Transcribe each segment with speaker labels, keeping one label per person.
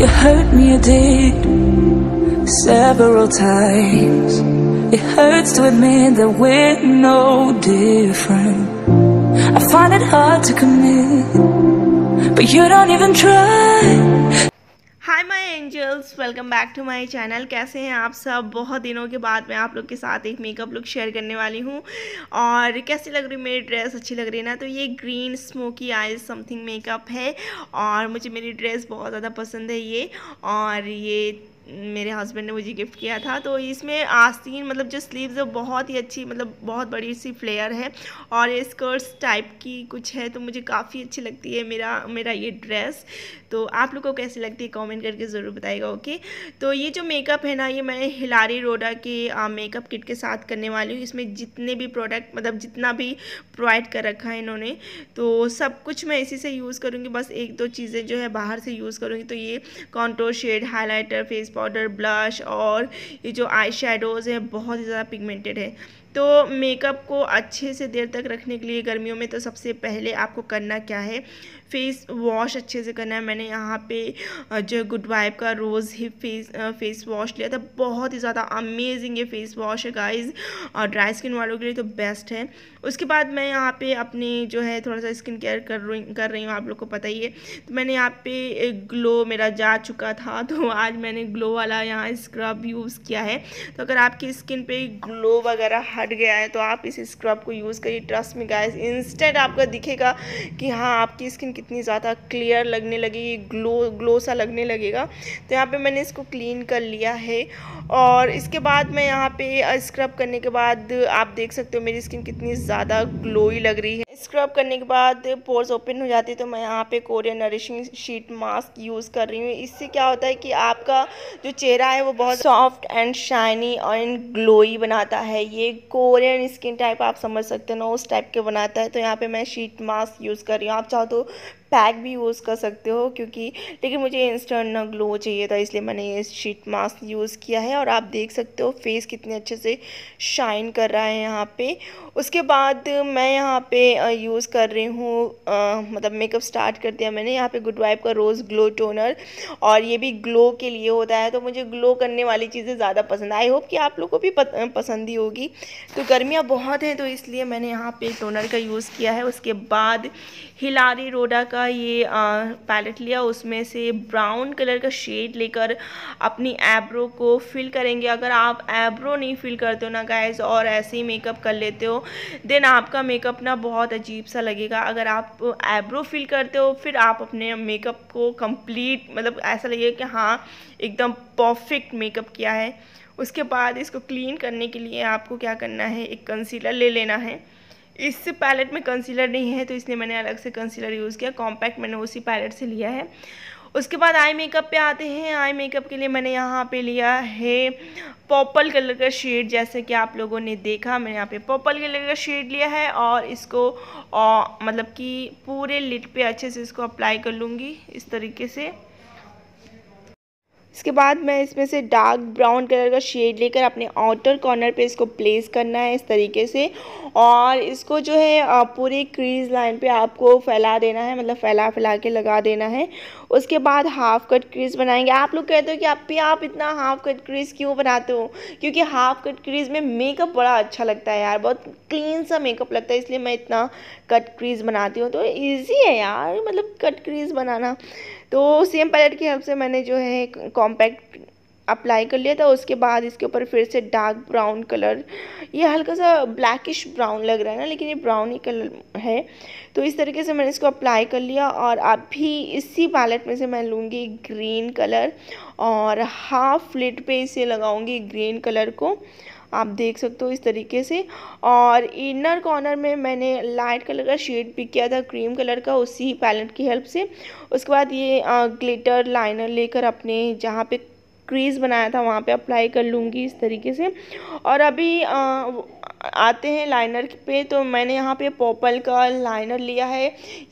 Speaker 1: You hurt me, you did, several times It hurts to admit that we're no different I find it hard to commit, but you don't even try hi my angels welcome back to my channel कैसे हैं आप सब बहुत दिनों के बाद मैं आप लोग के साथ एक मेकअप लुक शेयर करने वाली हूँ और कैसी लग रही मेरी ड्रेस अच्छी लग रही है ना तो ये green smoky eyes something makeup है और मुझे मेरी ड्रेस बहुत ज़्यादा पसंद है ये और ये मेरे हस्बैंड ने मुझे गिफ्ट किया था तो इसमें आस्तीन मतलब जो स्लीव्स है बहुत ही अच्छी मतलब बहुत बड़ी सी फ्लेयर है और ये स्कर्ट्स टाइप की कुछ है तो मुझे काफ़ी अच्छी लगती है मेरा मेरा ये ड्रेस तो आप लोग को कैसी लगती है कमेंट करके ज़रूर बताएगा ओके तो ये जो मेकअप है ना ये मैं हिलारी रोडा के मेकअप किट के साथ करने वाली हूँ इसमें जितने भी प्रोडक्ट मतलब जितना भी प्रोवाइड कर रखा है इन्होंने तो सब कुछ मैं इसी से यूज़ करूँगी बस एक दो चीज़ें जो है बाहर से यूज़ करूँगी तो ये contour shade highlighter face powder blush और ये जो आई शेडोज़ हैं बहुत ही ज़्यादा पिगमेंटेड है तो मेकअप को अच्छे से देर तक रखने के लिए गर्मियों में तो सबसे पहले आपको करना क्या है फेस वॉश अच्छे से करना है मैंने यहाँ पे जो गुड वाइब का रोज़ ही फेस फेस वॉश लिया था बहुत ही ज़्यादा अमेजिंग ये फेस वॉश है गाइस और ड्राई स्किन वालों के लिए तो बेस्ट है उसके बाद मैं यहाँ पे अपने जो है थोड़ा सा स्किन केयर कर रही कर रही हूँ आप लोग को पता ही है तो मैंने यहाँ पे ग्लो मेरा जा चुका था तो आज मैंने ग्लो वाला यहाँ स्क्रब यूज़ किया है तो अगर आपकी स्किन पर ग्लो वगैरह हट गया है तो आप इस स्क्रब को यूज़ करिए ट्रस्ट में गाइस इंस्टेंट आपका दिखेगा कि हाँ आपकी स्किन कितनी ज़्यादा क्लियर लगने लगेगी ग्लो ग्लो सा लगने लगेगा तो यहाँ पे मैंने इसको क्लीन कर लिया है और इसके बाद मैं यहाँ पे स्क्रब करने के बाद आप देख सकते हो मेरी स्किन कितनी ज़्यादा ग्लोई लग रही है स्क्रब करने के बाद पोर्स ओपन हो जाती है तो मैं यहाँ पे Korean nourishing sheet mask use कर रही हूँ इससे क्या होता है कि आपका जो चेहरा है वो बहुत soft and shiny and glowy बनाता है ये कोरियन स्किन टाइप आप समझ सकते हो ना उस टाइप के बनाता है तो यहाँ पे मैं शीट मास्क यूज़ कर रही हूँ आप चाहो तो पैक भी यूज़ कर सकते हो क्योंकि लेकिन मुझे इंस्टेंट ना ग्लो चाहिए था इसलिए मैंने ये शीट मास्क यूज़ किया है और आप देख सकते हो फेस कितने अच्छे से शाइन कर रहा है यहाँ पे उसके बाद मैं यहाँ पे यूज़ कर रही हूँ मतलब मेकअप स्टार्ट कर दिया मैंने यहाँ पे गुड वाइब का रोज़ ग्लो टोनर और ये भी ग्लो के लिए होता है तो मुझे ग्लो करने वाली चीज़ें ज़्यादा पसंद आई होप कि आप लोग को भी पसंद ही होगी तो गर्मियाँ बहुत हैं तो इसलिए मैंने यहाँ पर टोनर का यूज़ किया है उसके बाद हिलारी रोडा का का ये पैलेट लिया उसमें से ब्राउन कलर का शेड लेकर अपनी एब्रो को फिल करेंगे अगर आप एब्रो नहीं फिल करते हो ना गाइज और ऐसे ही मेकअप कर लेते हो देन आपका मेकअप ना बहुत अजीब सा लगेगा अगर आप एब्रो फिल करते हो फिर आप अपने मेकअप को कंप्लीट मतलब ऐसा लगेगा कि हाँ एकदम परफेक्ट मेकअप किया है उसके बाद इसको क्लीन करने के लिए आपको क्या करना है एक कंसीलर ले लेना है इस पैलेट में कंसीलर नहीं है तो इसलिए मैंने अलग से कंसीलर यूज़ किया कॉम्पैक्ट मैंने उसी पैलेट से लिया है उसके बाद आई मेकअप पे आते हैं आई मेकअप के लिए मैंने यहाँ पे लिया है पर्पल कलर का शेड जैसे कि आप लोगों ने देखा मैंने यहाँ पे पर्पल कलर का शेड लिया है और इसको आ, मतलब कि पूरे लिट पे अच्छे से इसको अप्लाई कर लूँगी इस तरीके से इसके बाद मैं इसमें से डार्क ब्राउन कलर का शेड लेकर अपने आउटर कॉर्नर पे इसको प्लेस करना है इस तरीके से और इसको जो है पूरे क्रीज लाइन पे आपको फैला देना है मतलब फैला फैला के लगा देना है उसके बाद हाफ कट क्रीज बनाएंगे आप लोग कहते हो कि आप भी आप इतना हाफ कट क्रीज क्यों बनाते हो क्योंकि हाफ कट क्रीज में मेकअप बड़ा अच्छा लगता है यार बहुत क्लीन सा मेकअप लगता है इसलिए मैं इतना कट क्रीज बनाती हूँ तो ईजी है यार मतलब कट क्रीज बनाना तो सेम पैलेट की हेल्प से मैंने जो है कॉम्पैक्ट अप्लाई कर लिया था उसके बाद इसके ऊपर फिर से डार्क ब्राउन कलर ये हल्का सा ब्लैकिश ब्राउन लग रहा है ना लेकिन ये ब्राउन ही कलर है तो इस तरीके से मैंने इसको अप्लाई कर लिया और अभी इसी पैलेट में से मैं लूँगी ग्रीन कलर और हाफ लिट पे इसे लगाऊँगी ग्रीन कलर को आप देख सकते हो इस तरीके से और इनर कॉर्नर में मैंने लाइट कलर का शेड पिक किया था क्रीम कलर का उसी पैलेट की हेल्प से उसके बाद ये ग्लिटर लाइनर लेकर अपने जहाँ पे क्रीज़ बनाया था वहाँ पे अप्लाई कर लूँगी इस तरीके से और अभी आ, आते हैं लाइनर पे तो मैंने यहाँ पे पोपल का लाइनर लिया है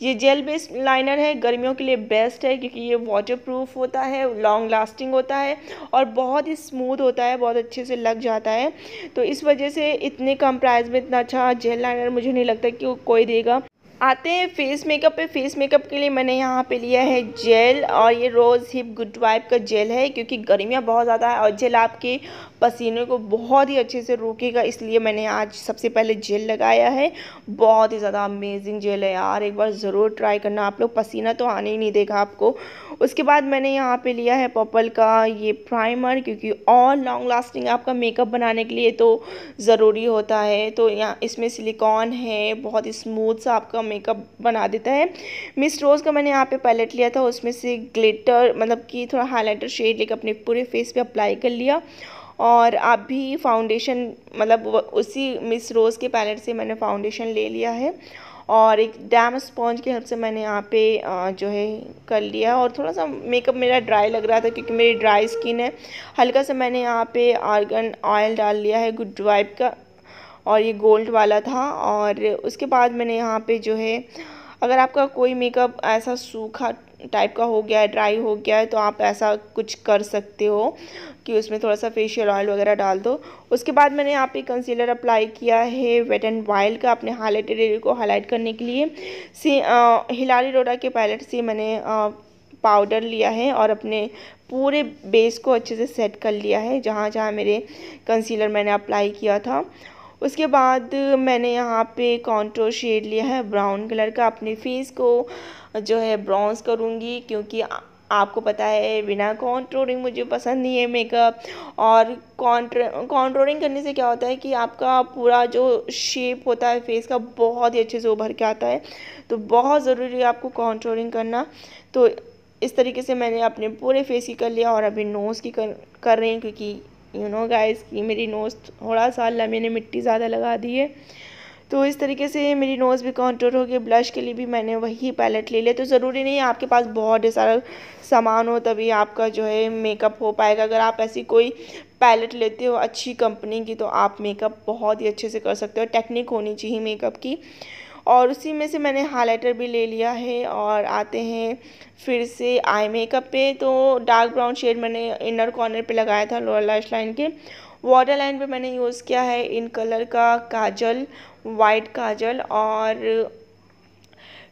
Speaker 1: ये जेल बेस्ड लाइनर है गर्मियों के लिए बेस्ट है क्योंकि ये वाटर प्रूफ होता है लॉन्ग लास्टिंग होता है और बहुत ही स्मूथ होता है बहुत अच्छे से लग जाता है तो इस वजह से इतने कम प्राइस में इतना अच्छा जेल लाइनर मुझे नहीं लगता कि कोई देगा आते हैं फेस मेकअप पे फेस मेकअप के लिए मैंने यहाँ पे लिया है जेल और ये रोज़ हिप गुड वाइप का जेल है क्योंकि गर्मियाँ बहुत ज़्यादा है और जेल आपके पसीने को बहुत ही अच्छे से रोकेगा इसलिए मैंने आज सबसे पहले जेल लगाया है बहुत ही ज़्यादा अमेजिंग जेल है यार एक बार ज़रूर ट्राई करना आप लोग पसीना तो आने ही नहीं देगा आपको उसके बाद मैंने यहाँ पे लिया है पर्पल का ये प्राइमर क्योंकि और लॉन्ग लास्टिंग आपका मेकअप बनाने के लिए तो ज़रूरी होता है तो यहाँ इसमें सिलिकॉन है बहुत ही स्मूथ सा आपका मेकअप बना देता है मिस रोज़ का मैंने यहाँ पे पैलेट लिया था उसमें से ग्लिटर मतलब कि थोड़ा हाईलाइटर शेड लेकर अपने पूरे फेस पे अप्लाई कर लिया और आप भी फाउंडेशन मतलब उसी मिस रोज़ के पैलेट से मैंने फाउंडेशन ले लिया है और एक डैम स्पॉन्ज की हेल्प से मैंने यहाँ पे जो है कर लिया और थोड़ा सा मेकअप मेरा ड्राई लग रहा था क्योंकि मेरी ड्राई स्किन है हल्का सा मैंने यहाँ पे आर्गन ऑयल डाल लिया है गुड वाइप का और ये गोल्ड वाला था और उसके बाद मैंने यहाँ पे जो है अगर आपका कोई मेकअप ऐसा सूखा टाइप का हो गया है ड्राई हो गया है तो आप ऐसा कुछ कर सकते हो कि उसमें थोड़ा सा फेशियल ऑयल वगैरह डाल दो उसके बाद मैंने यहाँ पे कंसीलर अप्लाई किया है वेट एंड वाइल्ड का अपने हाईलाइटेड एरिया को हाईलाइट करने के लिए से हिलारी डोडा के पैलेट से मैंने आ, पाउडर लिया है और अपने पूरे बेस को अच्छे से सेट कर लिया है जहाँ जहाँ मेरे कंसीलर मैंने अप्लाई किया था उसके बाद मैंने यहाँ पे कॉन्ट्रोल शेड लिया है ब्राउन कलर का अपने फेस को जो है ब्राउन्स करूँगी क्योंकि आपको पता है बिना कॉन्ट्रोलिंग मुझे पसंद नहीं है मेकअप और कॉन्ट्रोलिंग करने से क्या होता है कि आपका पूरा जो शेप होता है फेस का बहुत ही अच्छे से उभर के आता है तो बहुत ज़रूरी है आपको कॉन्ट्रोलिंग करना तो इस तरीके से मैंने अपने पूरे फेस की कर लिया और अभी नोज़ की कर कर रही हूँ क्योंकि यू नो गाइस कि मेरी नोज़ थोड़ा सा अल्लाह मैंने मिट्टी ज़्यादा लगा दी है तो इस तरीके से मेरी नोज़ भी कॉन्टोर हो गई ब्लश के लिए भी मैंने वही पैलेट ले लिया तो ज़रूरी नहीं है आपके पास बहुत सारा सामान हो तभी आपका जो है मेकअप हो पाएगा अगर आप ऐसी कोई पैलेट लेते हो अच्छी कंपनी की तो आप मेकअप बहुत ही अच्छे से कर सकते हो टेक्निक होनी चाहिए मेकअप की और उसी में से मैंने हाईलाइटर भी ले लिया है और आते हैं फिर से आई मेकअप पे तो डार्क ब्राउन शेड मैंने इनर कॉर्नर पे लगाया था लोअर लाइश लाइन के वाटर लाइन पे मैंने यूज़ किया है इन कलर का काजल वाइट काजल और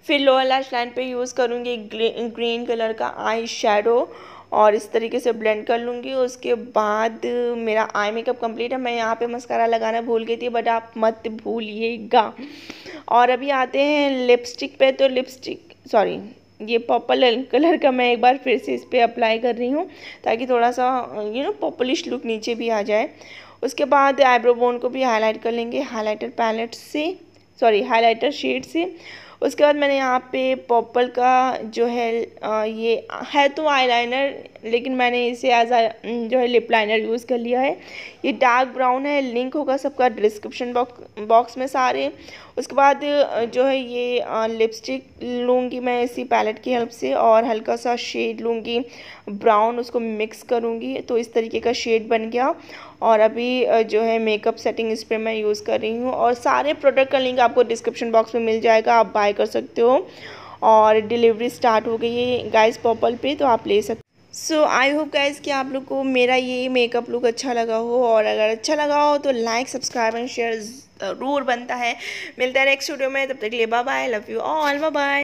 Speaker 1: फिर लोअर लाइश लाइन पर यूज़ करूँगी ग्रीन कलर का आई शेडो और इस तरीके से ब्लेंड कर लूँगी उसके बाद मेरा आई मेकअप कंप्लीट है मैं यहाँ पे मस्कारा लगाना भूल गई थी बट आप मत भूलिएगा और अभी आते हैं लिपस्टिक पे तो लिपस्टिक सॉरी ये पर्पल कलर का मैं एक बार फिर से इस पर अप्लाई कर रही हूँ ताकि थोड़ा सा यू नो पर्पलिश लुक नीचे भी आ जाए उसके बाद आईब्रो बोन को भी हाईलाइट कर लेंगे हाईलाइटर पैलेट से सॉरी हाईलाइटर शेड से उसके बाद मैंने यहाँ पे पर्पल का जो है ये है तो आईलाइनर लेकिन मैंने इसे एज जो है लिप लाइनर यूज़ कर लिया है ये डार्क ब्राउन है लिंक होगा सबका डिस्क्रिप्शन बॉक्स बॉक्स में सारे उसके बाद जो है ये लिपस्टिक लूँगी मैं इसी पैलेट की हेल्प से और हल्का सा शेड लूँगी ब्राउन उसको मिक्स करूँगी तो इस तरीके का शेड बन गया और अभी जो है मेकअप सेटिंग स्प्रे मैं यूज़ कर रही हूँ और सारे प्रोडक्ट का लिंक आपको डिस्क्रिप्शन बॉक्स में मिल जाएगा आप बाय कर सकते हो और डिलीवरी स्टार्ट हो गई है गाइस पॉपल पे तो आप ले सकते सो आई होप गाइज़ कि आप लोग को मेरा ये मेकअप लुक अच्छा लगा हो और अगर अच्छा लगा हो तो लाइक सब्सक्राइब एंड शेयर ज़रूर बनता है मिलता है नेक्स्ट वीडियो में तब तक लिए bye love you all bye